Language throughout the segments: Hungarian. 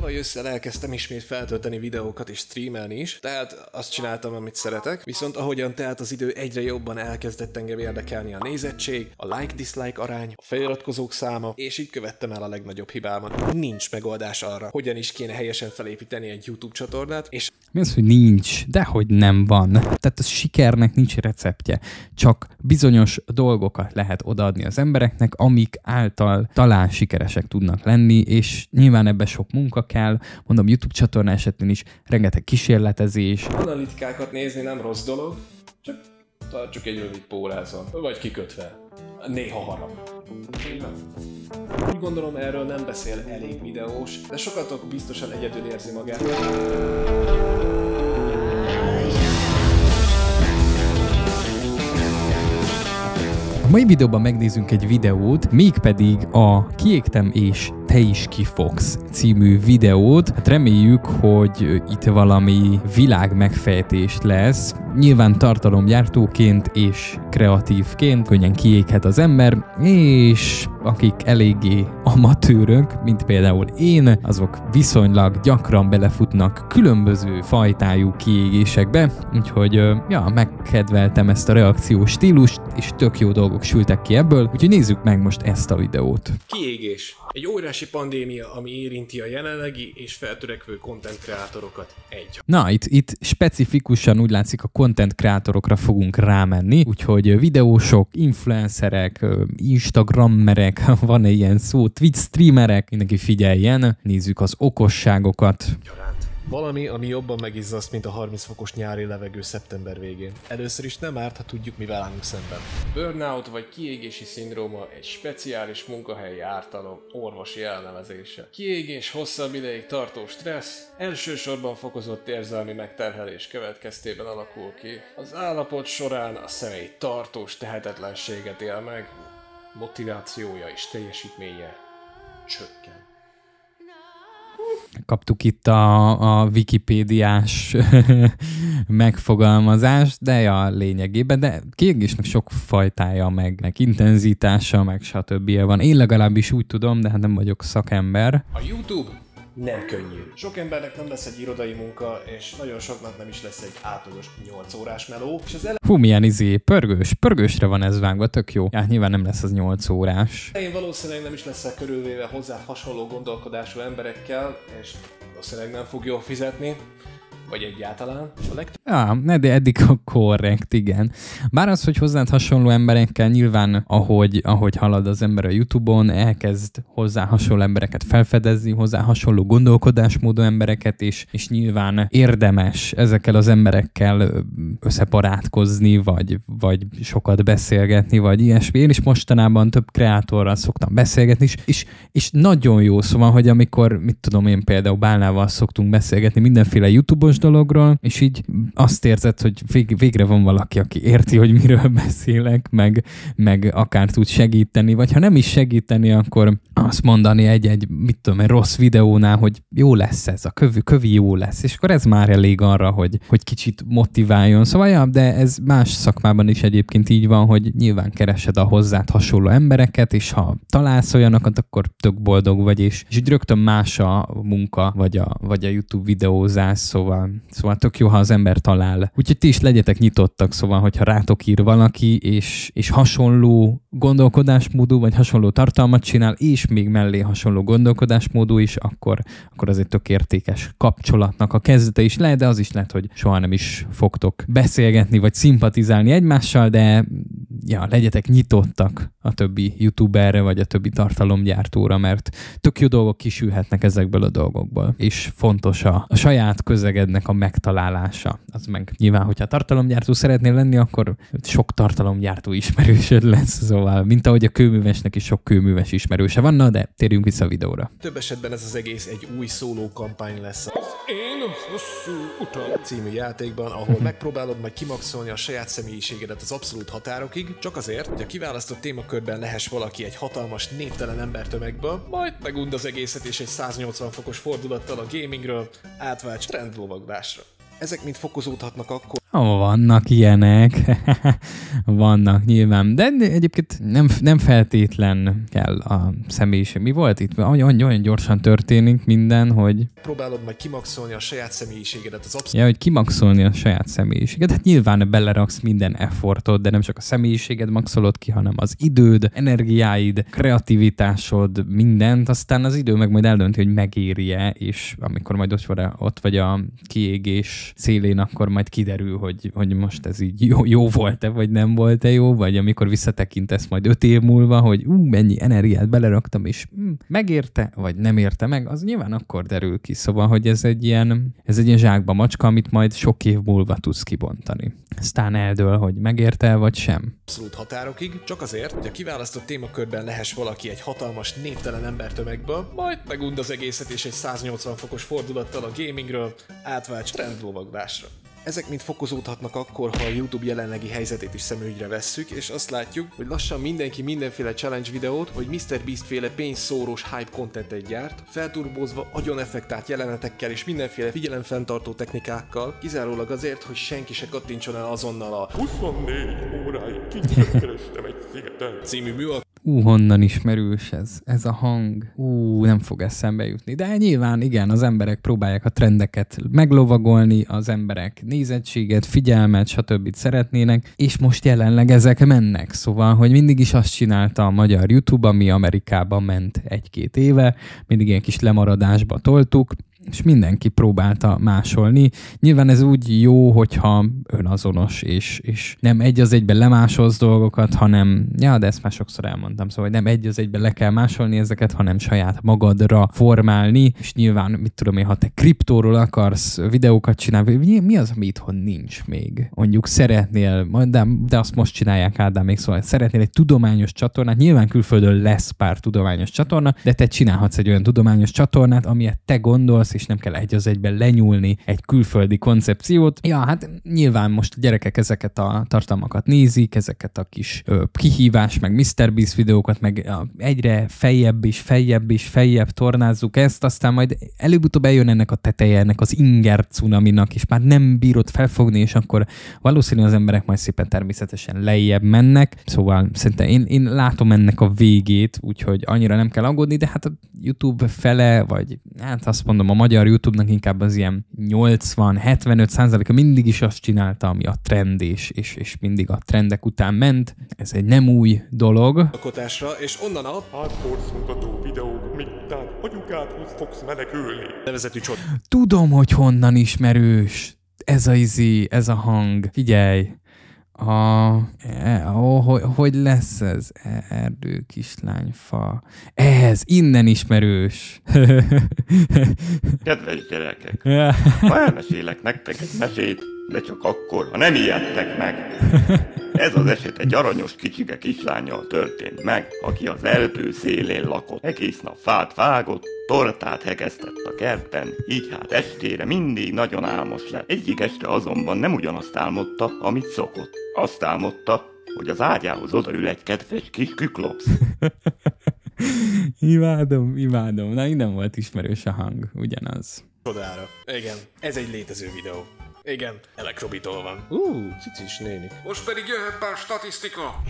tavaly ősszel elkezdtem ismét feltölteni videókat és streamelni is, tehát azt csináltam, amit szeretek, viszont ahogyan tehát az idő egyre jobban elkezdett engem érdekelni a nézettség, a like-dislike arány, a feliratkozók száma, és így követtem el a legnagyobb hibámat. Nincs megoldás arra, hogyan is kéne helyesen felépíteni egy YouTube csatornát, és mi az, hogy nincs? Dehogy nem van. Tehát a sikernek nincs receptje. Csak bizonyos dolgokat lehet odaadni az embereknek, amik által talán sikeresek tudnak lenni, és nyilván ebbe sok munka kell. Mondom, YouTube csatorna esetén is rengeteg kísérletezés. Analitikákat nézni nem rossz dolog, csak tartsuk egy rövid pórázon. vagy kikötve. Néha harap. Úgy gondolom erről nem beszél elég videós, de sokatok biztosan egyedül érzi magát. A mai videóban megnézünk egy videót, mégpedig a Kiégtem és te is kifogsz című videót. Hát reméljük, hogy itt valami világ megfejtés lesz. Nyilván tartalomgyártóként és kreatívként könnyen kiéghet az ember, és akik eléggé amatőrök, mint például én, azok viszonylag gyakran belefutnak különböző fajtájú kiégésekbe, úgyhogy ja, megkedveltem ezt a reakciós stílust, és tök jó dolgok sültek ki ebből, úgyhogy nézzük meg most ezt a videót. Kiégés. Egy óriási pandémia, ami érinti a jelenlegi és feltörekvő content kreátorokat. Egy. Na, itt, itt specifikusan úgy látszik a content kreátorokra fogunk rámenni, úgyhogy videósok, influencerek, instagrammerek, streamerek, van egy ilyen szó, Twitch streamerek, mindenki figyeljen, nézzük az okosságokat. Valami, ami jobban megizzaszt, mint a 30 fokos nyári levegő szeptember végén. Először is nem árt, ha tudjuk, mivel állunk szemben. Burnout vagy kiégési szindróma egy speciális munkahelyi ártalom orvosi elnevezése. Kiégés hosszabb ideig tartó stressz, elsősorban fokozott érzelmi megterhelés következtében alakul ki. Az állapot során a személy tartós tehetetlenséget él meg, motivációja és teljesítménye csökken. Kaptuk itt a, a wikipédiás megfogalmazást, de ja, lényegében, de kirgisnek sok fajtája, meg, meg intenzitása, meg stb. van. Én legalábbis úgy tudom, de hát nem vagyok szakember. A YouTube nem könnyű. Sok embernek nem lesz egy irodai munka, és nagyon soknak nem is lesz egy átlagos 8 órás meló. És az ele- Fú, milyen izé, pörgős, pörgősre van ez vágva, tök jó. Hát nyilván nem lesz az 8 órás. Én valószínűleg nem is leszek körülvéve hozzá hasonló gondolkodású emberekkel, és valószínűleg nem fog jól fizetni vagy egyáltalán. A legtöbb... ja, ne, de eddig a korrekt, igen. Bár az, hogy hozzád hasonló emberekkel nyilván, ahogy, ahogy halad az ember a YouTube-on, elkezd hozzá hasonló embereket felfedezni, hozzá hasonló gondolkodásmódú embereket, és, és nyilván érdemes ezekkel az emberekkel összeparátkozni, vagy, vagy sokat beszélgetni, vagy ilyesmi. Én is mostanában több kreátorral szoktam beszélgetni, és, és, és nagyon jó, szóval, hogy amikor, mit tudom én, például Bálnával szoktunk beszélgetni, mindenféle YouTube-os dologról, és így azt érzed, hogy vég, végre van valaki, aki érti, hogy miről beszélek, meg, meg akár tud segíteni, vagy ha nem is segíteni, akkor azt mondani egy-egy, mit tudom, egy rossz videónál, hogy jó lesz ez, a kövi, kövi jó lesz, és akkor ez már elég arra, hogy, hogy kicsit motiváljon. Szóval, ja, de ez más szakmában is egyébként így van, hogy nyilván keresed a hozzád hasonló embereket, és ha találsz olyanokat, akkor tök boldog vagy, és, és így rögtön más a munka, vagy a, vagy a YouTube videózás, szóval van. Szóval tök jó, ha az ember talál. Úgyhogy ti is legyetek nyitottak, szóval, hogyha rátok ír valaki, és, és hasonló gondolkodásmódú, vagy hasonló tartalmat csinál, és még mellé hasonló gondolkodásmódú is, akkor, akkor az egy tök értékes kapcsolatnak a kezdete is lehet, de az is lehet, hogy soha nem is fogtok beszélgetni, vagy szimpatizálni egymással, de ja, legyetek nyitottak a többi youtuberre, vagy a többi tartalomgyártóra, mert tök jó dolgok kisülhetnek ezekből a dolgokból. És fontos a, a saját közegednek a megtalálása. Az meg nyilván, hogyha tartalomgyártó szeretnél lenni, akkor sok tartalomgyártó ismerősöd lesz, szóval, mint ahogy a kőművesnek is sok kőműves ismerőse van, na de térjünk vissza a videóra. Több esetben ez az egész egy új szóló kampány lesz. Az én hosszú utam című játékban, ahol megpróbálod majd kimaxolni a saját személyiségedet az abszolút határokig, csak azért, hogy a kiválasztott téma körben lehes valaki egy hatalmas, névtelen embertömegből, majd megund az egészet és egy 180 fokos fordulattal a gamingről átválts trendlovagdásra. Ezek mind fokozódhatnak akkor, Ó, vannak ilyenek, vannak nyilván, de egyébként nem, nem feltétlen kell a személyiség. Mi volt itt? Olyan, olyan gyorsan történik minden, hogy... Próbálod majd kimaxolni a saját személyiségedet. Az absz- ja, hogy kimaxolni a saját személyiségedet. Hát nyilván beleraksz minden effortot, de nem csak a személyiséged maxolod ki, hanem az időd, energiáid, kreativitásod, mindent. Aztán az idő meg majd eldönti, hogy megéri-e, és amikor majd ott vagy a, ott vagy a kiégés szélén, akkor majd kiderül, hogy, hogy most ez így jó, jó volt-e, vagy nem volt-e jó, vagy amikor visszatekintesz majd öt év múlva, hogy ú, mennyi energiát beleraktam, és hm, megérte, vagy nem érte meg, az nyilván akkor derül ki. Szóval, hogy ez egy ilyen, ez egy ilyen zsákba macska, amit majd sok év múlva tudsz kibontani. Aztán eldől, hogy megérte vagy sem. Abszolút határokig, csak azért, hogy a kiválasztott témakörben lehess valaki egy hatalmas, névtelen embertömegből, majd megund az egészet és egy 180 fokos fordulattal a gamingről átvált trendlovagvásra. Ezek mind fokozódhatnak akkor, ha a YouTube jelenlegi helyzetét is szemügyre vesszük, és azt látjuk, hogy lassan mindenki mindenféle challenge videót, vagy Mr. Beast féle pénzszórós hype contentet gyárt, felturbozva agyon effektált jelenetekkel és mindenféle figyelemfenntartó technikákkal, kizárólag azért, hogy senki se kattintson el azonnal a 24 óráig kerestem egy szigeten című műak ú, honnan ismerős ez, ez a hang, ú, nem fog eszembe jutni. De nyilván igen, az emberek próbálják a trendeket meglovagolni, az emberek nézettséget, figyelmet, stb. szeretnének, és most jelenleg ezek mennek. Szóval, hogy mindig is azt csinálta a magyar YouTube, ami Amerikában ment egy-két éve, mindig ilyen kis lemaradásba toltuk, és mindenki próbálta másolni. Nyilván ez úgy jó, hogyha önazonos, és, és nem egy az egyben lemásolsz dolgokat, hanem, ja, de ezt már sokszor elmondtam, szóval nem egy az egyben le kell másolni ezeket, hanem saját magadra formálni, és nyilván, mit tudom én, ha te kriptóról akarsz videókat csinálni, mi az, ami itthon nincs még? Mondjuk szeretnél, de, de azt most csinálják Ádám még, szóval szeretnél egy tudományos csatornát, nyilván külföldön lesz pár tudományos csatorna, de te csinálhatsz egy olyan tudományos csatornát, amilyet te gondolsz, válasz, és nem kell egy az egyben lenyúlni egy külföldi koncepciót. Ja, hát nyilván most a gyerekek ezeket a tartalmakat nézik, ezeket a kis ö, kihívás, meg Mr. Beast videókat, meg egyre feljebb és feljebb és feljebb tornázzuk ezt, aztán majd előbb-utóbb eljön ennek a teteje, ennek az inger cunaminak, és már nem bírod felfogni, és akkor valószínűleg az emberek majd szépen természetesen lejjebb mennek. Szóval szerintem én, én látom ennek a végét, úgyhogy annyira nem kell aggódni, de hát a YouTube fele, vagy hát azt mondom, a magyar YouTube-nak inkább az ilyen 80-75 százaléka mindig is azt csinálta, ami a trend, és, és, és mindig a trendek után ment. Ez egy nem új dolog. Alkotásra, és onnan a... Hardcore mutató videók mintán anyukádhoz fogsz menekülni. Nevezetű csod. Tudom, hogy honnan ismerős. Ez a izi, ez a hang. Figyelj, a, e, ó, hogy, hogy lesz ez? E, erdő, kislány, fa. Ez, innen ismerős. Kedves gyerekek, ha elmesélek nektek egy mesét, de csak akkor, ha nem ijedtek meg. Ez az eset egy aranyos kicsike kislányjal történt meg, aki az erdő szélén lakott. Egész nap fát vágott, tortát hegesztett a kertben, így hát estére mindig nagyon álmos lett. Egyik este azonban nem ugyanazt álmodta, amit szokott. Azt álmodta, hogy az ágyához odaül egy kedves kis küklopsz. imádom, imádom. Na, nem volt ismerős a hang, ugyanaz. Csodára. Igen, ez egy létező videó. Igen, Elektrobitól van. Ú, uh, cicis néni. Most pedig jöhet pár statisztika.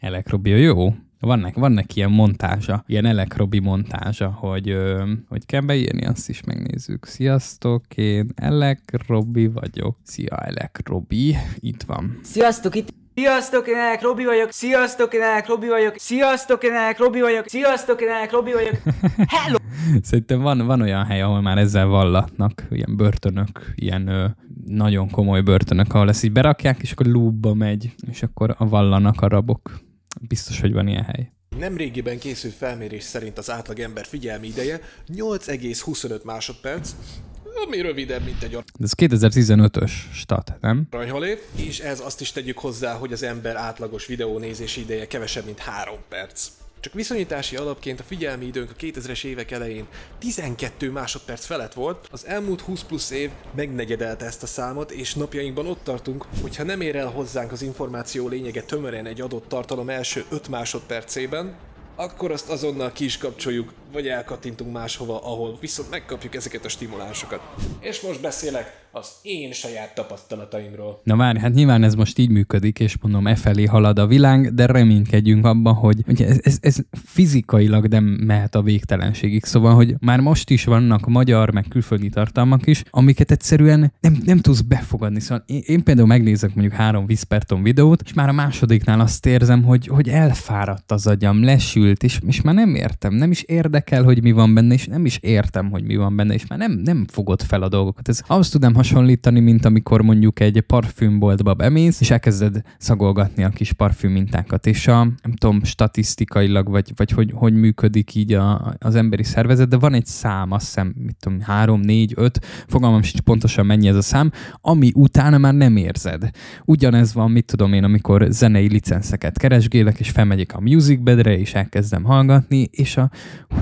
Elektrobi, jó. Van, nek, van neki ilyen montázsa, ilyen elekrobi montázsa, hogy, ö, hogy kell beírni, azt is megnézzük. Sziasztok, én elekrobi vagyok. Szia, elekrobi. Itt van. Sziasztok, itt Sziasztok, én Elek Robi vagyok. Sziasztok, én Elek Robi vagyok. Sziasztok, én Elek Robi vagyok. Sziasztok, én Elek Robi vagyok. Hello! Szerintem van, van olyan hely, ahol már ezzel vallatnak, ilyen börtönök, ilyen ö, nagyon komoly börtönök, ahol ezt így berakják, és akkor lúbba megy, és akkor a vallanak a rabok. Biztos, hogy van ilyen hely. Nemrégiben készült felmérés szerint az átlagember figyelmi ideje 8,25 másodperc, ami rövidebb, mint egy De ez 2015-ös stat, nem? Rajhalé, és ez azt is tegyük hozzá, hogy az ember átlagos videónézési ideje kevesebb, mint 3 perc. Csak viszonyítási alapként a figyelmi időnk a 2000-es évek elején 12 másodperc felett volt, az elmúlt 20 plusz év megnegyedelte ezt a számot, és napjainkban ott tartunk, hogyha nem ér el hozzánk az információ lényege tömören egy adott tartalom első 5 másodpercében, akkor azt azonnal ki is kapcsoljuk, vagy elkattintunk máshova, ahol viszont megkapjuk ezeket a stimulánsokat. És most beszélek az én saját tapasztalataimról. Na már, hát nyilván ez most így működik, és mondom, e felé halad a világ, de reménykedjünk abban, hogy ugye ez, ez, ez fizikailag nem mehet a végtelenségig. Szóval, hogy már most is vannak magyar, meg külföldi tartalmak is, amiket egyszerűen nem, nem tudsz befogadni. Szóval én, én például megnézek mondjuk három Viszperton videót, és már a másodiknál azt érzem, hogy, hogy elfáradt az agyam, lesült, és, és már nem értem, nem is érdekel érdekel, hogy mi van benne, és nem is értem, hogy mi van benne, és már nem, nem fogod fel a dolgokat. Ez azt tudom hasonlítani, mint amikor mondjuk egy parfümboltba bemész, és elkezded szagolgatni a kis parfüm mintákat, és a, nem tudom, statisztikailag, vagy, vagy hogy, hogy működik így a, az emberi szervezet, de van egy szám, azt hiszem, mit tudom, három, négy, öt, fogalmam sincs pontosan mennyi ez a szám, ami utána már nem érzed. Ugyanez van, mit tudom én, amikor zenei licenszeket keresgélek, és felmegyek a music bedre és elkezdem hallgatni, és a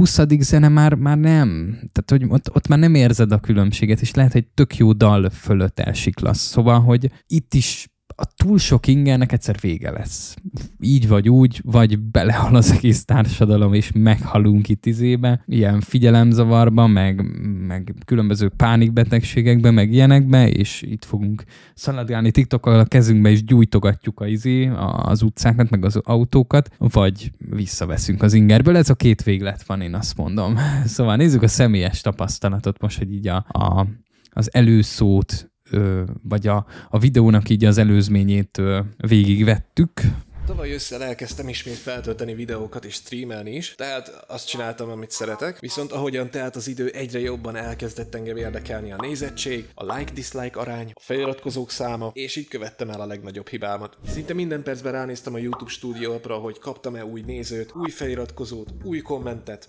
20. zene már, már nem. Tehát, hogy ott, ott már nem érzed a különbséget, és lehet, hogy tök jó dal fölött elsiklasz. Szóval, hogy itt is a túl sok ingernek egyszer vége lesz. Így vagy úgy, vagy belehal az egész társadalom, és meghalunk itt izébe, ilyen figyelemzavarba, meg, meg különböző pánikbetegségekbe, meg ilyenekbe, és itt fogunk szaladgálni tiktok a kezünkbe, és gyújtogatjuk a izé, az utcákat, meg az autókat, vagy visszaveszünk az ingerből. Ez a két véglet van, én azt mondom. Szóval nézzük a személyes tapasztalatot most, hogy így a, a az előszót ö, vagy a, a videónak így az előzményét ö, végigvettük. Tavaly ősszel elkezdtem ismét feltölteni videókat és streamelni is, tehát azt csináltam, amit szeretek, viszont ahogyan telt az idő, egyre jobban elkezdett engem érdekelni a nézettség, a like-dislike arány, a feliratkozók száma, és így követtem el a legnagyobb hibámat. Szinte minden percben ránéztem a YouTube Studio appra, hogy kaptam-e új nézőt, új feliratkozót, új kommentet,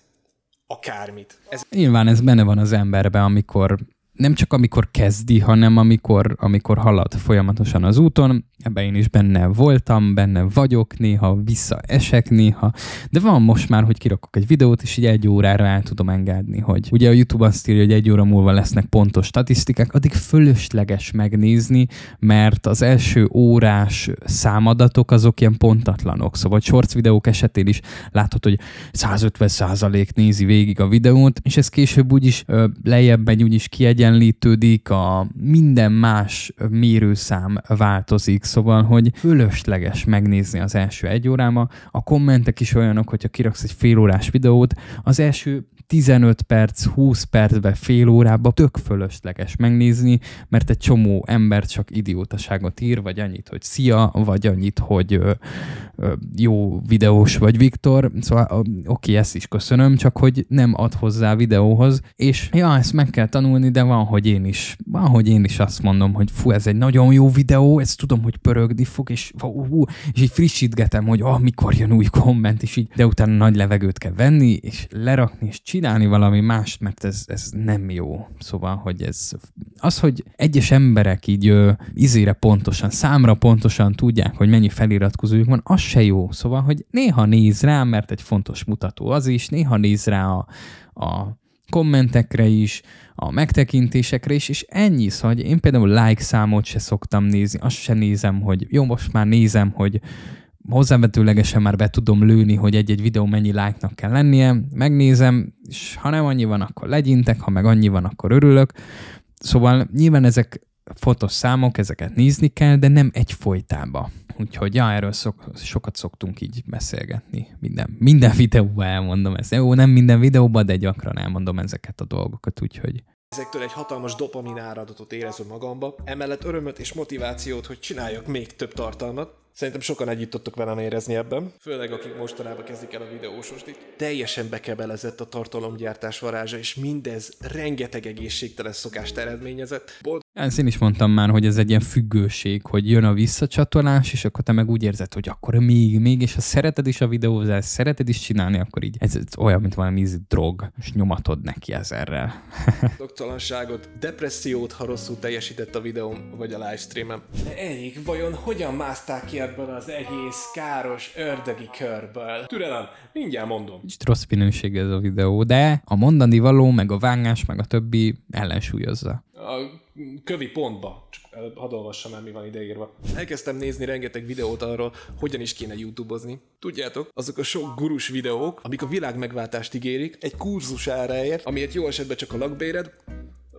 akármit. Ez... Nyilván ez benne van az emberbe, amikor nem csak amikor kezdi, hanem amikor, amikor halad folyamatosan az úton. Ebben én is benne voltam, benne vagyok, néha visszaesek, néha. De van most már, hogy kirakok egy videót, és így egy órára el tudom engedni, hogy ugye a YouTube azt írja, hogy egy óra múlva lesznek pontos statisztikák, addig fölösleges megnézni, mert az első órás számadatok azok ilyen pontatlanok. Szóval shorts videók esetén is láthatod, hogy 150% nézi végig a videót, és ez később úgyis lejjebb megy, úgyis kiegyen kiegyenlítődik, a minden más mérőszám változik, szóval, hogy fölösleges megnézni az első egy óráma. A kommentek is olyanok, hogyha kiraksz egy fél órás videót, az első 15 perc, 20 percbe, fél órába tök fölösleges megnézni, mert egy csomó ember csak idiótaságot ír, vagy annyit, hogy szia, vagy annyit, hogy ö, ö, jó videós vagy Viktor, szóval ö, oké, ezt is köszönöm, csak hogy nem ad hozzá videóhoz, és ja, ezt meg kell tanulni, de van, hogy én is, van, hogy én is azt mondom, hogy fú, ez egy nagyon jó videó, ezt tudom, hogy pörögni fog, és, ó, ó, és így frissítgetem, hogy ah, mikor jön új komment, és így, de utána nagy levegőt kell venni, és lerakni, és csinálni, csinálni valami mást, mert ez, ez nem jó. Szóval, hogy ez az, hogy egyes emberek így ö, izére pontosan, számra pontosan tudják, hogy mennyi feliratkozójuk van, az se jó. Szóval, hogy néha néz rá, mert egy fontos mutató az is, néha néz rá a, a kommentekre is, a megtekintésekre is, és ennyi, szóval, hogy én például like számot se szoktam nézni, azt se nézem, hogy jó, most már nézem, hogy hozzávetőlegesen már be tudom lőni, hogy egy-egy videó mennyi like-nak kell lennie, megnézem, és ha nem annyi van, akkor legyintek, ha meg annyi van, akkor örülök. Szóval nyilván ezek fotos számok, ezeket nézni kell, de nem egy folytába. Úgyhogy ja, erről szok, sokat szoktunk így beszélgetni. Minden, minden videóban elmondom ezt. Jó, nem minden videóban, de gyakran elmondom ezeket a dolgokat, úgyhogy Ezektől egy hatalmas dopamin áradatot érezem magamba, emellett örömöt és motivációt, hogy csináljak még több tartalmat, Szerintem sokan együtt tudtok velem érezni ebben. Főleg akik mostanában kezdik el a videósost, itt teljesen bekebelezett a tartalomgyártás varázsa, és mindez rengeteg egészségtelen szokást eredményezett. Bold- ezt én is mondtam már, hogy ez egy ilyen függőség, hogy jön a visszacsatolás, és akkor te meg úgy érzed, hogy akkor még, még, és ha szereted is a videózás szereted is csinálni, akkor így ez, ez olyan, mint valami íz drog, és nyomatod neki ezerrel. Doktalanságot, depressziót, ha rosszul teljesített a videóm, vagy a livestreamem. De Erik, vajon hogyan mászták ki ebből az egész káros ördögi körből. Türelem, mindjárt mondom. Kicsit rossz minőség ez a videó, de a mondani való, meg a vágás, meg a többi ellensúlyozza. A kövi pontba. Csak hadd olvassam el, mi van ideírva. Elkezdtem nézni rengeteg videót arról, hogyan is kéne YouTube YouTube-ozni. Tudjátok, azok a sok gurus videók, amik a világ megváltást ígérik, egy kurzus áráért, amiért jó esetben csak a lakbéred,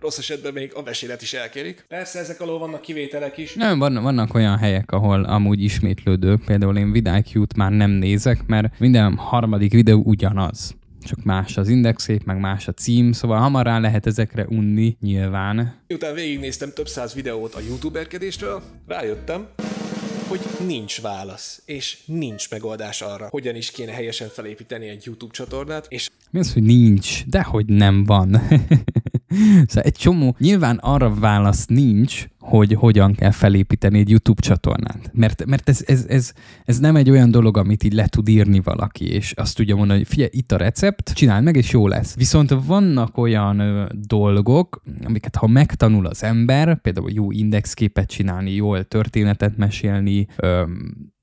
rossz esetben még a vesélet is elkérik. Persze ezek alól vannak kivételek is. Nem, vannak, vannak olyan helyek, ahol amúgy ismétlődők, például én vidájkjút már nem nézek, mert minden harmadik videó ugyanaz csak más az indexét, meg más a cím, szóval hamar rá lehet ezekre unni, nyilván. Miután végignéztem több száz videót a youtuberkedésről, rájöttem, hogy nincs válasz, és nincs megoldás arra, hogyan is kéne helyesen felépíteni egy YouTube csatornát, és... Mi az, hogy nincs? Dehogy nem van. Szóval egy csomó, nyilván arra válasz nincs, hogy hogyan kell felépíteni egy YouTube csatornát. Mert, mert ez, ez, ez, ez nem egy olyan dolog, amit így le tud írni valaki, és azt tudja mondani, hogy figyelj, itt a recept, csináld meg, és jó lesz. Viszont vannak olyan ö, dolgok, amiket ha megtanul az ember, például jó indexképet csinálni, jól történetet mesélni, ö,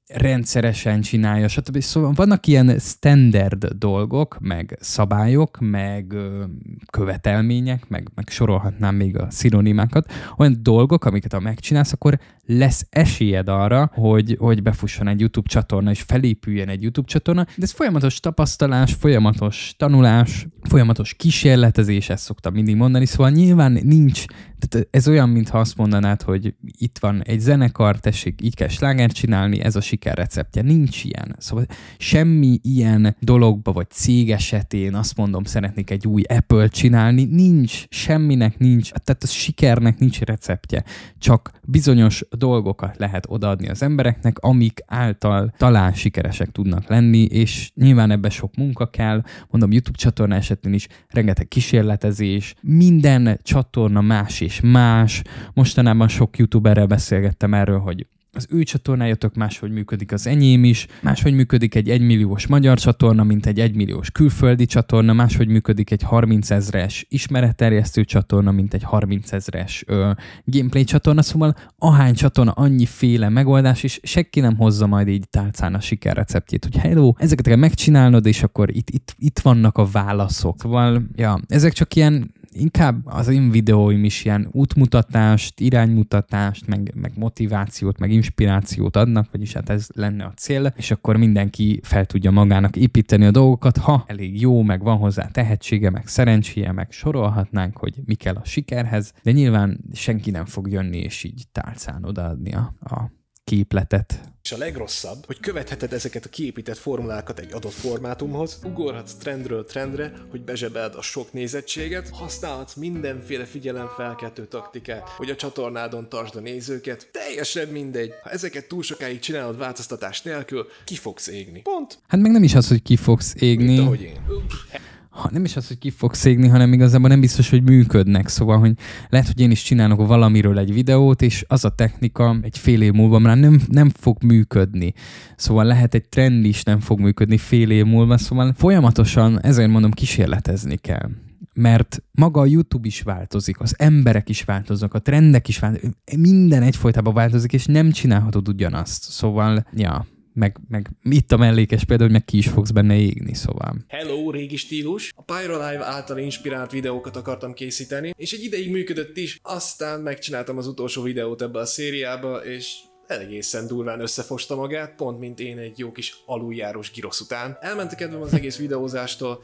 rendszeresen csinálja, stb. Szóval vannak ilyen standard dolgok, meg szabályok, meg ö, követelmények, meg, meg sorolhatnám még a szinonimákat, olyan dolgok, amiket ha megcsinálsz, akkor lesz esélyed arra, hogy, hogy befusson egy YouTube csatorna, és felépüljen egy YouTube csatorna, de ez folyamatos tapasztalás, folyamatos tanulás, folyamatos kísérletezés, ezt szoktam mindig mondani, szóval nyilván nincs tehát ez olyan, mintha azt mondanád, hogy itt van egy zenekar, tessék, így kell slágert csinálni, ez a siker receptje. Nincs ilyen. Szóval semmi ilyen dologba, vagy cég esetén azt mondom, szeretnék egy új Apple csinálni, nincs, semminek nincs, tehát a sikernek nincs receptje. Csak bizonyos dolgokat lehet odaadni az embereknek, amik által talán sikeresek tudnak lenni, és nyilván ebbe sok munka kell, mondom YouTube csatorna esetén is rengeteg kísérletezés, minden csatorna másik is más. Mostanában sok youtuberrel beszélgettem erről, hogy az ő csatornájatok máshogy működik az enyém is, máshogy működik egy egymilliós magyar csatorna, mint egy egymilliós külföldi csatorna, máshogy működik egy 30 ezres ismeretterjesztő csatorna, mint egy 30 ezres ö, gameplay csatorna, szóval ahány csatorna, annyi féle megoldás, és senki nem hozza majd így tálcán a receptjét, hogy hello, ezeket kell megcsinálnod, és akkor itt, itt, itt vannak a válaszok. Szóval, ja, ezek csak ilyen inkább az én videóim is ilyen útmutatást, iránymutatást, meg, meg motivációt, meg inspirációt adnak, vagyis hát ez lenne a cél, és akkor mindenki fel tudja magának építeni a dolgokat, ha elég jó, meg van hozzá tehetsége, meg szerencséje, meg sorolhatnánk, hogy mi kell a sikerhez, de nyilván senki nem fog jönni és így tálcán odaadni a, a képletet. És a legrosszabb, hogy követheted ezeket a kiépített formulákat egy adott formátumhoz, ugorhatsz trendről trendre, hogy bezsebeld a sok nézettséget, használhatsz mindenféle figyelemfelkeltő taktikát, hogy a csatornádon tartsd a nézőket, teljesen mindegy. Ha ezeket túl sokáig csinálod változtatás nélkül, ki fogsz égni. Pont. Hát meg nem is az, hogy ki fogsz égni. Mint ahogy én ha nem is az, hogy ki fog szégni, hanem igazából nem biztos, hogy működnek. Szóval, hogy lehet, hogy én is csinálok valamiről egy videót, és az a technika egy fél év múlva már nem, nem fog működni. Szóval lehet egy trend is nem fog működni fél év múlva, szóval folyamatosan, ezért mondom, kísérletezni kell mert maga a YouTube is változik, az emberek is változnak, a trendek is változnak, minden egyfolytában változik, és nem csinálhatod ugyanazt. Szóval, ja, meg, meg itt a mellékes például hogy meg ki is fogsz benne égni, szóval. Hello, régi stílus! A Pyro Live által inspirált videókat akartam készíteni, és egy ideig működött is, aztán megcsináltam az utolsó videót ebbe a szériába, és egészen durván összefosta magát, pont mint én egy jó kis aluljáros girosz után. Elment a kedvem az egész videózástól,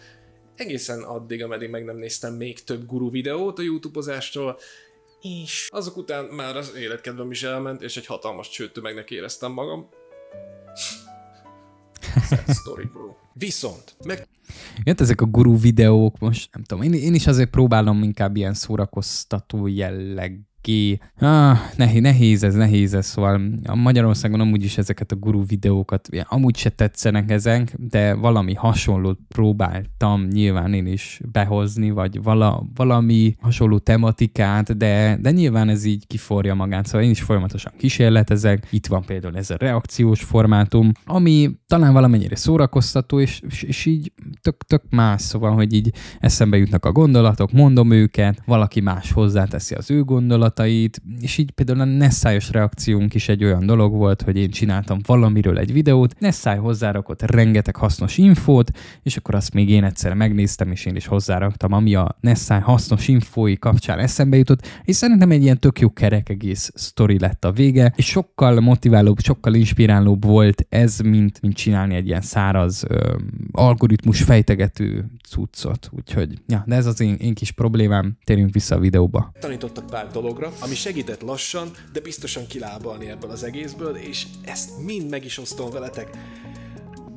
egészen addig, ameddig meg nem néztem még több guru videót a youtubeozástól, és azok után már az életkedvem is elment, és egy hatalmas csőtömegnek éreztem magam story, bro. Viszont, meg... Jött ezek a guru videók most, nem tudom, én, én is azért próbálom inkább ilyen szórakoztató jelleg ki. Ah, nehéz, nehéz ez, nehéz ez, szóval a Magyarországon amúgy is ezeket a guru videókat amúgy se tetszenek ezek, de valami hasonlót próbáltam nyilván én is behozni, vagy vala, valami hasonló tematikát, de, de nyilván ez így kiforja magát, szóval én is folyamatosan kísérletezek. Itt van például ez a reakciós formátum, ami talán valamennyire szórakoztató, és, és, és így tök, tök más, szóval, hogy így eszembe jutnak a gondolatok, mondom őket, valaki más hozzáteszi az ő gondolat, gondolatait, és így például a Nessájos reakciónk is egy olyan dolog volt, hogy én csináltam valamiről egy videót, Nessáj hozzárakott rengeteg hasznos infót, és akkor azt még én egyszer megnéztem, és én is hozzáraktam, ami a Nessáj hasznos infói kapcsán eszembe jutott, és szerintem egy ilyen tök jó kerek egész sztori lett a vége, és sokkal motiválóbb, sokkal inspirálóbb volt ez, mint, mint csinálni egy ilyen száraz ö, algoritmus fejtegető cuccot. Úgyhogy, ja, de ez az én, én kis problémám, térjünk vissza a videóba. Tanítottak pár dologra, dologra, ami segített lassan, de biztosan kilábalni ebből az egészből, és ezt mind meg is osztom veletek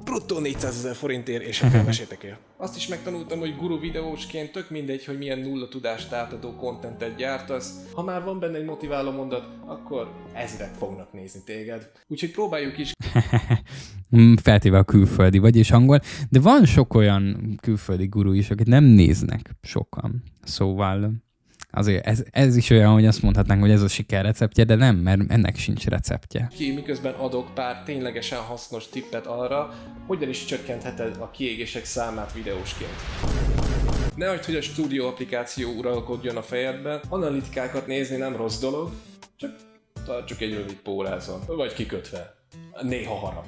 bruttó 400 ezer forintért, és akkor mesétek el. Azt is megtanultam, hogy guru videósként tök mindegy, hogy milyen nulla tudást átadó kontentet gyártasz. Ha már van benne egy motiváló mondat, akkor ezrek fognak nézni téged. Úgyhogy próbáljuk is. Feltéve a külföldi vagy és angol, de van sok olyan külföldi guru is, akit nem néznek sokan. Szóval Azért ez, ez is olyan, hogy azt mondhatnánk, hogy ez a siker receptje, de nem, mert ennek sincs receptje. Ki, miközben adok pár ténylegesen hasznos tippet arra, hogyan is csökkentheted a kiégések számát videósként. Ne hagyd, hogy a stúdió applikáció uralkodjon a fejedben analitikákat nézni nem rossz dolog, csak tartsuk egy rövid pólázon, vagy kikötve. Néha harap.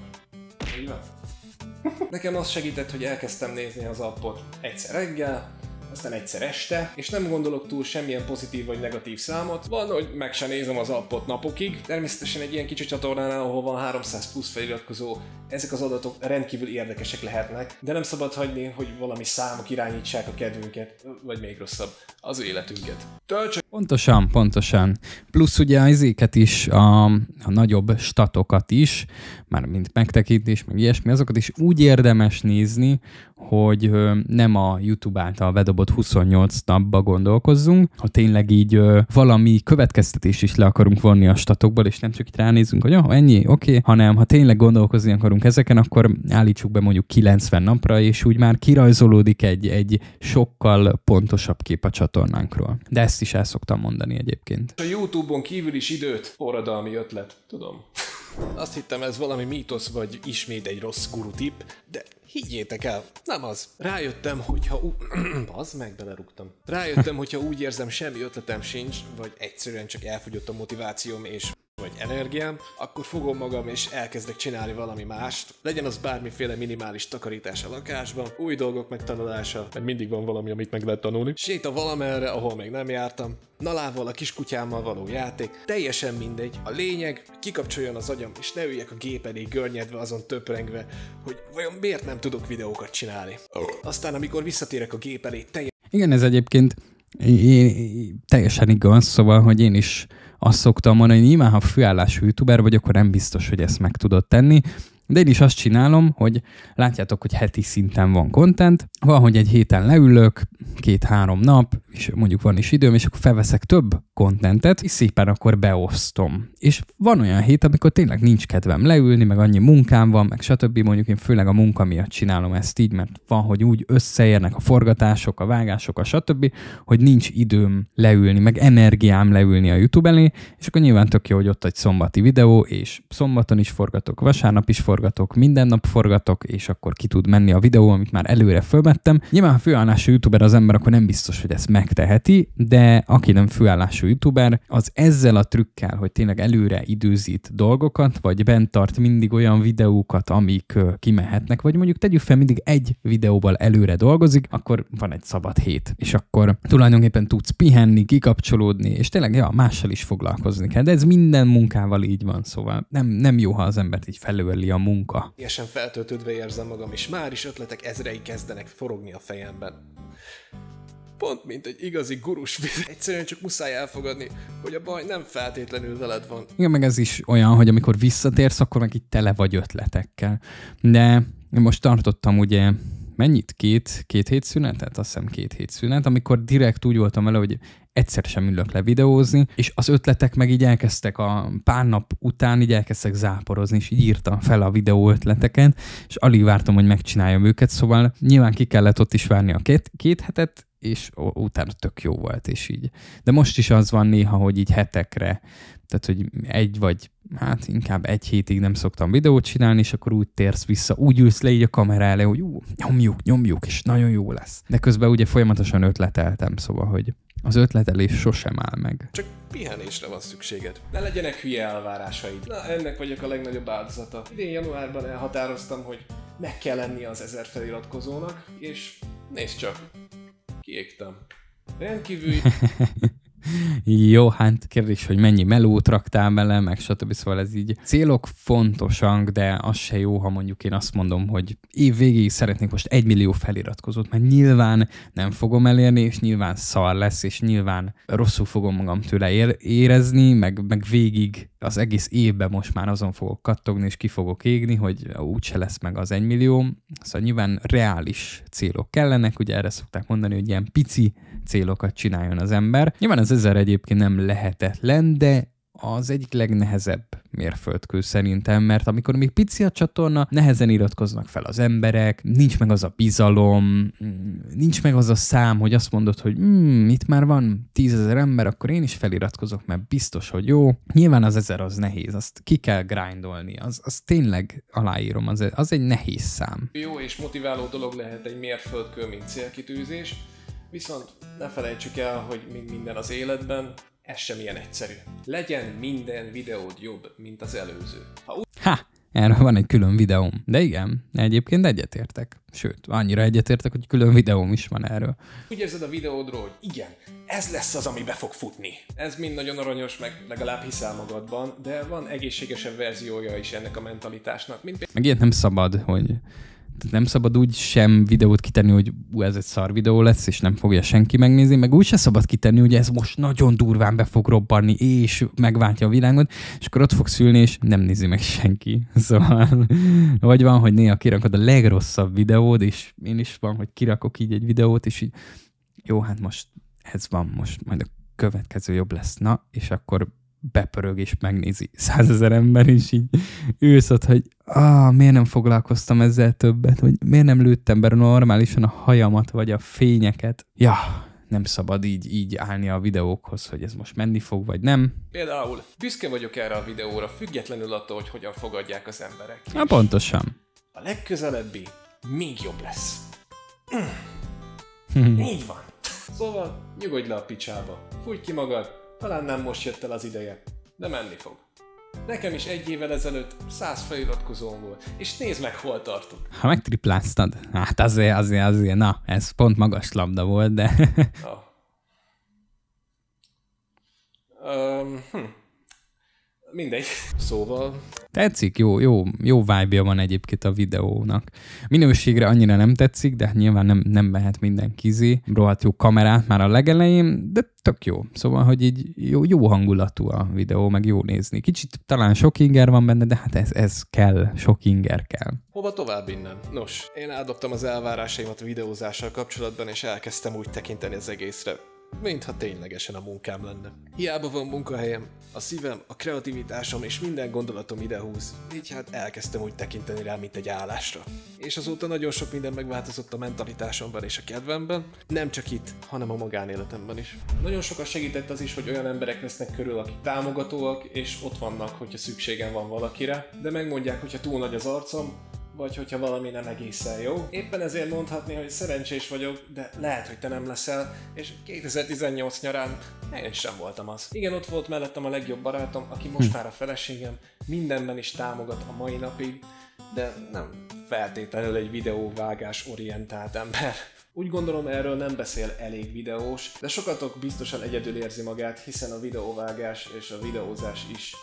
Nekem az segített, hogy elkezdtem nézni az appot egyszer reggel, aztán egyszer este, és nem gondolok túl semmilyen pozitív vagy negatív számot. Van, hogy meg se nézem az appot napokig. Természetesen egy ilyen kicsi csatornán, ahol van 300 plusz feliratkozó, ezek az adatok rendkívül érdekesek lehetnek, de nem szabad hagyni, hogy valami számok irányítsák a kedvünket, vagy még rosszabb, az életünket. Töltsön Pontosan, pontosan. Plusz ugye az izéket is, a, a nagyobb statokat is, már mint megtekintés, meg ilyesmi, azokat is úgy érdemes nézni, hogy nem a YouTube által vedobott 28 napba gondolkozzunk, ha tényleg így valami következtetés is le akarunk vonni a statokból, és nem csak itt ránézünk, hogy ah, ennyi, oké, okay, hanem ha tényleg gondolkozni akarunk ezeken, akkor állítsuk be mondjuk 90 napra, és úgy már kirajzolódik egy, egy sokkal pontosabb kép a csatornánkról. De ezt is el szoktam mondani egyébként. A YouTube-on kívül is időt, forradalmi ötlet, tudom. Azt hittem ez valami mítosz, vagy ismét egy rossz guru tip, de higgyétek el, nem az. Rájöttem, hogyha ú- az meg belerúgtam. Rájöttem, hogyha úgy érzem, semmi ötletem sincs, vagy egyszerűen csak elfogyott a motivációm, és vagy energiám, akkor fogom magam és elkezdek csinálni valami mást. Legyen az bármiféle minimális takarítás a lakásban, új dolgok megtanulása, mert mindig van valami, amit meg lehet tanulni. Séta valamerre, ahol még nem jártam. Nalával, a kiskutyámmal való játék, teljesen mindegy. A lényeg, kikapcsoljon az agyam, és ne üljek a gép elé görnyedve, azon töprengve, hogy vajon miért nem tudok videókat csinálni. Aztán, amikor visszatérek a gép elé, teljesen... Igen, ez egyébként én, én, teljesen igaz, szóval, hogy én is azt szoktam mondani, hogy nyilván, ha főállású youtuber vagy, akkor nem biztos, hogy ezt meg tudod tenni, de én is azt csinálom, hogy látjátok, hogy heti szinten van content, valahogy egy héten leülök, két-három nap, és mondjuk van is időm, és akkor felveszek több kontentet, és szépen akkor beosztom. És van olyan hét, amikor tényleg nincs kedvem leülni, meg annyi munkám van, meg stb. Mondjuk én főleg a munka miatt csinálom ezt így, mert van, hogy úgy összeérnek a forgatások, a vágások, a stb., hogy nincs időm leülni, meg energiám leülni a YouTube elé, és akkor nyilván tök jó, hogy ott egy szombati videó, és szombaton is forgatok, vasárnap is forgatok, minden nap forgatok, és akkor ki tud menni a videó, amit már előre fölvettem. Nyilván, ha főállású youtuber az ember, akkor nem biztos, hogy ezt meg megteheti, de aki nem főállású youtuber, az ezzel a trükkel, hogy tényleg előre időzít dolgokat, vagy bent tart mindig olyan videókat, amik kimehetnek, vagy mondjuk tegyük fel, mindig egy videóval előre dolgozik, akkor van egy szabad hét, és akkor tulajdonképpen tudsz pihenni, kikapcsolódni, és tényleg ja, mással is foglalkozni kell. De ez minden munkával így van, szóval nem, nem jó, ha az embert így felöleli a munka. Ilyesen feltöltődve érzem magam, és már is ötletek ezrei kezdenek forogni a fejemben. Pont mint egy igazi gurus, egyszerűen csak muszáj elfogadni, hogy a baj nem feltétlenül veled van. Igen, meg ez is olyan, hogy amikor visszatérsz, akkor meg itt tele vagy ötletekkel. De most tartottam ugye mennyit? Két, két hét szünetet? Azt hiszem két hét szünet, amikor direkt úgy voltam vele, hogy egyszer sem ülök le videózni, és az ötletek meg így elkezdtek a pár nap után, így elkezdtek záporozni, és így írtam fel a videó ötleteket, és alig vártam, hogy megcsináljam őket, szóval nyilván ki kellett ott is várni a két, két hetet, és utána tök jó volt, és így. De most is az van néha, hogy így hetekre, tehát hogy egy vagy hát inkább egy hétig nem szoktam videót csinálni, és akkor úgy térsz vissza, úgy ülsz le így a kamera elé, hogy ú, nyomjuk, nyomjuk, és nagyon jó lesz. De közben ugye folyamatosan ötleteltem, szóval, hogy az ötletelés sosem áll meg. Csak pihenésre van szükséged. Ne legyenek hülye elvárásaid. Na, ennek vagyok a legnagyobb áldozata. Idén januárban elhatároztam, hogy meg kell lenni az ezer feliratkozónak, és nézd csak, kiégtem. Rendkívül Jó, hát kérdés, hogy mennyi melót raktál bele, meg stb. Szóval ez így célok fontosak, de az se jó, ha mondjuk én azt mondom, hogy év végéig szeretnék most egy millió feliratkozót, mert nyilván nem fogom elérni, és nyilván szar lesz, és nyilván rosszul fogom magam tőle érezni, meg, meg végig az egész évben most már azon fogok kattogni, és ki fogok égni, hogy úgyse lesz meg az egymillió. Szóval nyilván reális célok kellenek, ugye erre szokták mondani, hogy ilyen pici célokat csináljon az ember. Nyilván az ezer egyébként nem lehetetlen, de az egyik legnehezebb mérföldkő szerintem, mert amikor még pici a csatorna, nehezen iratkoznak fel az emberek, nincs meg az a bizalom, nincs meg az a szám, hogy azt mondod, hogy mm, itt már van tízezer ember, akkor én is feliratkozok, mert biztos, hogy jó. Nyilván az ezer az nehéz, azt ki kell grindolni, az, az tényleg aláírom, az, az egy nehéz szám. Jó és motiváló dolog lehet egy mérföldkő, mint célkitűzés, Viszont ne felejtsük el, hogy mint minden az életben, ez sem ilyen egyszerű. Legyen minden videód jobb, mint az előző. Ha úgy... Ha! Erről van egy külön videóm. De igen, egyébként egyetértek. Sőt, annyira egyetértek, hogy külön videóm is van erről. Úgy érzed a videódról, hogy igen, ez lesz az, ami be fog futni. Ez mind nagyon aranyos, meg legalább hiszel magadban, de van egészségesebb verziója is ennek a mentalitásnak. Mint... Meg ilyet nem szabad, hogy nem szabad úgy sem videót kitenni, hogy ú, ez egy szar videó lesz, és nem fogja senki megnézni, meg úgy sem szabad kitenni, hogy ez most nagyon durván be fog robbanni, és megváltja a világot, és akkor ott fogsz ülni, és nem nézi meg senki. Szóval, vagy van, hogy néha kirakod a legrosszabb videód, és én is van, hogy kirakok így egy videót, és így, jó, hát most ez van, most majd a következő jobb lesz, na, és akkor bepörög és megnézi százezer ember, és így ősz ott, hogy ah, miért nem foglalkoztam ezzel többet, vagy miért nem lőttem be normálisan a hajamat, vagy a fényeket. Ja, nem szabad így, így állni a videókhoz, hogy ez most menni fog, vagy nem. Például büszke vagyok erre a videóra, függetlenül attól, hogy hogyan fogadják az emberek. Na pontosan. A legközelebbi még jobb lesz. Mm. Így van. Szóval nyugodj le a picsába, fújj ki magad, talán nem most jött el az ideje, de menni fog. Nekem is egy évvel ezelőtt száz feliratkozón volt, és nézd meg, hol tartunk. Ha megtripláztad, hát azért, azért, azért, na, ez pont magas labda volt, de... Oh. Um, hm. Mindegy. Szóval... Tetszik, jó, jó, jó vibe van egyébként a videónak. Minőségre annyira nem tetszik, de nyilván nem, nem mehet minden kizi. Rohadt jó kamerát már a legelején, de tök jó. Szóval, hogy így jó, jó hangulatú a videó, meg jó nézni. Kicsit talán sok inger van benne, de hát ez, ez kell, sok inger kell. Hova tovább innen? Nos, én eldobtam az elvárásaimat videózással kapcsolatban, és elkezdtem úgy tekinteni az egészre mintha ténylegesen a munkám lenne. Hiába van munkahelyem, a szívem, a kreativitásom és minden gondolatom idehúz, így hát elkezdtem úgy tekinteni rá, mint egy állásra. És azóta nagyon sok minden megváltozott a mentalitásomban és a kedvemben, nem csak itt, hanem a magánéletemben is. Nagyon sokat segített az is, hogy olyan emberek lesznek körül, akik támogatóak, és ott vannak, hogyha szükségem van valakire, de megmondják, hogyha túl nagy az arcom, vagy hogyha valami nem egészen jó. Éppen ezért mondhatni, hogy szerencsés vagyok, de lehet, hogy te nem leszel, és 2018 nyarán én sem voltam az. Igen, ott volt mellettem a legjobb barátom, aki hm. most már a feleségem, mindenben is támogat a mai napig, de nem feltétlenül egy videóvágás orientált ember. Úgy gondolom erről nem beszél elég videós, de sokatok biztosan egyedül érzi magát, hiszen a videóvágás és a videózás is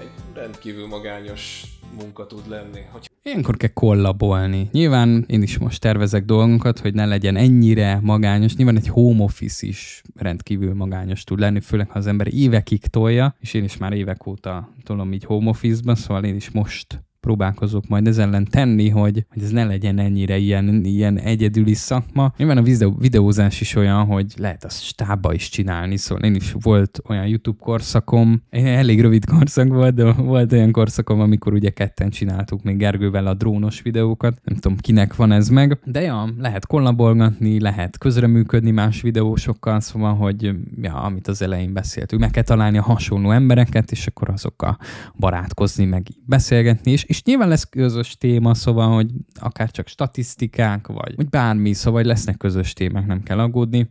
egy rendkívül magányos munka tud lenni. Hogy Ilyenkor kell kollabolni. Nyilván én is most tervezek dolgokat, hogy ne legyen ennyire magányos. Nyilván egy home office is rendkívül magányos tud lenni, főleg ha az ember évekig tolja, és én is már évek óta tolom így home office-ban, szóval én is most próbálkozok majd ez ellen tenni, hogy, hogy ez ne legyen ennyire ilyen, ilyen egyedüli szakma. Nyilván a videó, videózás is olyan, hogy lehet azt stába is csinálni, szóval én is volt olyan YouTube korszakom, én elég rövid korszak volt, de volt olyan korszakom, amikor ugye ketten csináltuk még Gergővel a drónos videókat, nem tudom kinek van ez meg, de ja, lehet kollaborgatni, lehet közreműködni más videósokkal, szóval, hogy ja, amit az elején beszéltünk, meg kell találni a hasonló embereket, és akkor azokkal barátkozni, meg beszélgetni, és és nyilván lesz közös téma, szóval, hogy akár csak statisztikák, vagy, vagy bármi, szóval lesznek közös témák, nem kell aggódni.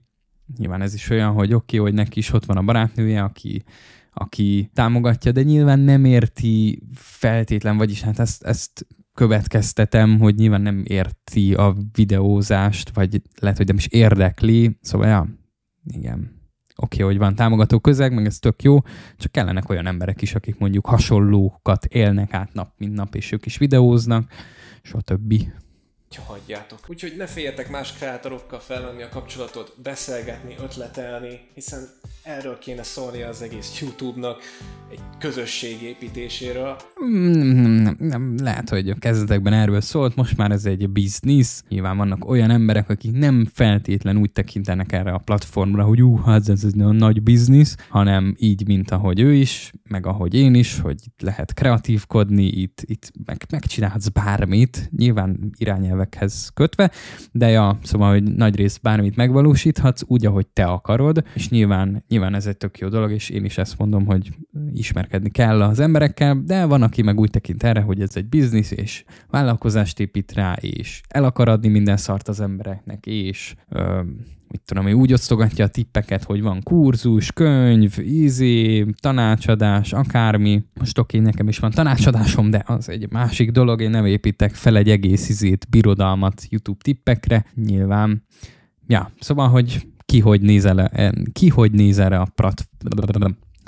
Nyilván ez is olyan, hogy oké, okay, hogy neki is ott van a barátnője, aki, aki támogatja, de nyilván nem érti feltétlen, vagyis hát ezt, ezt következtetem, hogy nyilván nem érti a videózást, vagy lehet, hogy nem is érdekli, szóval ja, igen oké, okay, hogy van támogató közeg, meg ez tök jó, csak kellenek olyan emberek is, akik mondjuk hasonlókat élnek át nap, mint nap, és ők is videóznak, és a többi hogyha hagyjátok. Úgyhogy ne féljetek más kreátorokkal felvenni a kapcsolatot, beszélgetni, ötletelni, hiszen erről kéne szólni az egész YouTube-nak, egy közösség építéséről. Nem, mm, nem, nem, nem, lehet, hogy a kezdetekben erről szólt, most már ez egy biznisz. Nyilván vannak olyan emberek, akik nem feltétlen úgy tekintenek erre a platformra, hogy ú, ez, hát ez egy nagyon nagy biznisz, hanem így, mint ahogy ő is, meg ahogy én is, hogy itt lehet kreatívkodni, itt, itt meg, megcsinálhatsz bármit. Nyilván irányelve elvekhez kötve, de ja, szóval, hogy nagy rész bármit megvalósíthatsz úgy, ahogy te akarod, és nyilván, nyilván ez egy tök jó dolog, és én is ezt mondom, hogy ismerkedni kell az emberekkel, de van, aki meg úgy tekint erre, hogy ez egy biznisz, és vállalkozást épít rá, és el akar adni minden szart az embereknek, és ö, mit tudom, ő úgy osztogatja a tippeket, hogy van kurzus, könyv, ízé, tanácsadás, akármi. Most oké, okay, nekem is van tanácsadásom, de az egy másik dolog, én nem építek fel egy egész izét, birodalmat YouTube tippekre, nyilván. Ja, szóval, hogy ki hogy néz, ele, ki hogy néz erre a plat,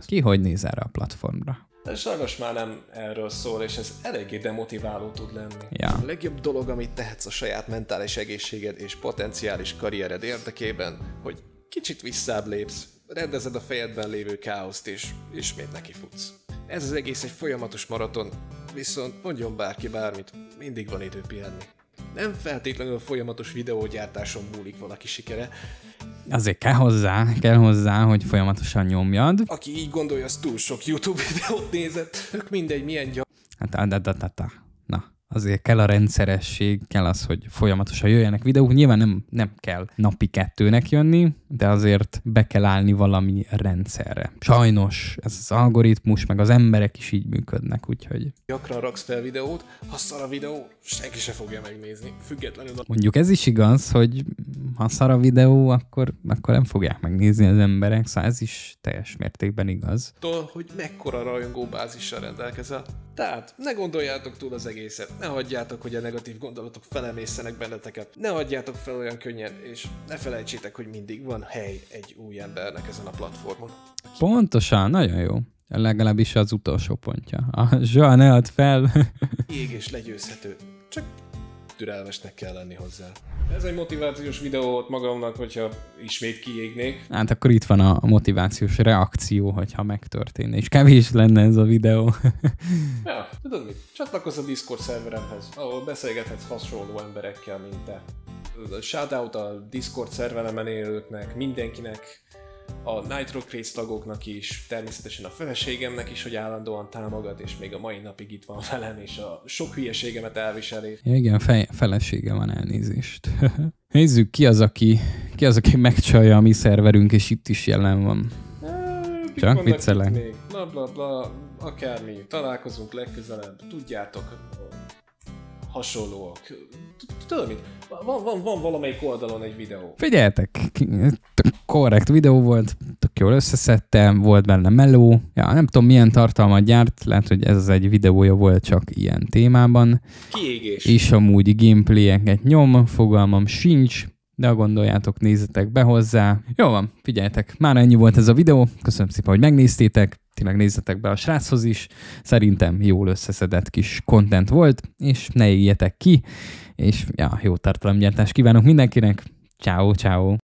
Ki hogy néz erre a platformra. De sajnos már nem erről szól, és ez eléggé demotiváló tud lenni. Ja. A legjobb dolog, amit tehetsz a saját mentális egészséged és potenciális karriered érdekében, hogy kicsit visszább lépsz, rendezed a fejedben lévő káoszt, és ismét nekifutsz. Ez az egész egy folyamatos maraton, viszont mondjon bárki bármit, mindig van idő pihenni nem feltétlenül a folyamatos videógyártáson múlik valaki sikere. Azért kell hozzá, kell hozzá, hogy folyamatosan nyomjad. Aki így gondolja, az túl sok YouTube videót nézett, ők mindegy, milyen gyakorlatilag. Hát, da, azért kell a rendszeresség, kell az, hogy folyamatosan jöjjenek videók. Nyilván nem, nem kell napi kettőnek jönni, de azért be kell állni valami rendszerre. Sajnos ez az algoritmus, meg az emberek is így működnek, úgyhogy... Gyakran raksz fel videót, ha szar a videó, senki se fogja megnézni, függetlenül... A... Mondjuk ez is igaz, hogy ha szar a videó, akkor, akkor nem fogják megnézni az emberek, szóval ez is teljes mértékben igaz. Tól, hogy mekkora bázissal rendelkezel. Tehát ne gondoljátok túl az egészet, ne hagyjátok, hogy a negatív gondolatok felemészenek benneteket, ne hagyjátok fel olyan könnyen, és ne felejtsétek, hogy mindig van hely egy új embernek ezen a platformon. Pontosan, nagyon jó. Legalábbis az utolsó pontja. A Zsa ne add fel. Ég és legyőzhető. Csak türelmesnek kell lenni hozzá. Ez egy motivációs videó volt magamnak, hogyha ismét kiégnék. Hát akkor itt van a motivációs reakció, hogyha megtörténne, és kevés lenne ez a videó. ja, tudod mit? Csatlakozz a Discord szerveremhez, ahol beszélgethetsz hasonló emberekkel, mint te. Shoutout a Discord szervelemen élőknek, mindenkinek, a Nitro Crates tagoknak is, természetesen a feleségemnek is, hogy állandóan támogat, és még a mai napig itt van velem, és a sok hülyeségemet elviseli. Ja, igen, fe- felesége van elnézést. Nézzük, ki az, aki, ki az, aki megcsalja a mi szerverünk, és itt is jelen van. É, Csak viccelek. Bla, bla, bla, akármi, találkozunk legközelebb, tudjátok, hasonlóak. Tudom, mit? Van, van, van valamelyik oldalon egy videó. Figyeljetek, korrekt videó volt, tök jól összeszedtem, volt benne meló, ja, nem tudom milyen tartalmat gyárt, lehet, hogy ez az egy videója volt csak ilyen témában. Kiégés. És amúgy egy nyom, fogalmam sincs, de ha gondoljátok, nézzetek be hozzá. Jó van, figyeljetek, már ennyi volt ez a videó, köszönöm szépen, hogy megnéztétek, mindenkinek nézzetek be a sráchoz is. Szerintem jól összeszedett kis content volt, és ne éljetek ki, és ja, jó tartalomgyártást kívánok mindenkinek. Ciao, ciao.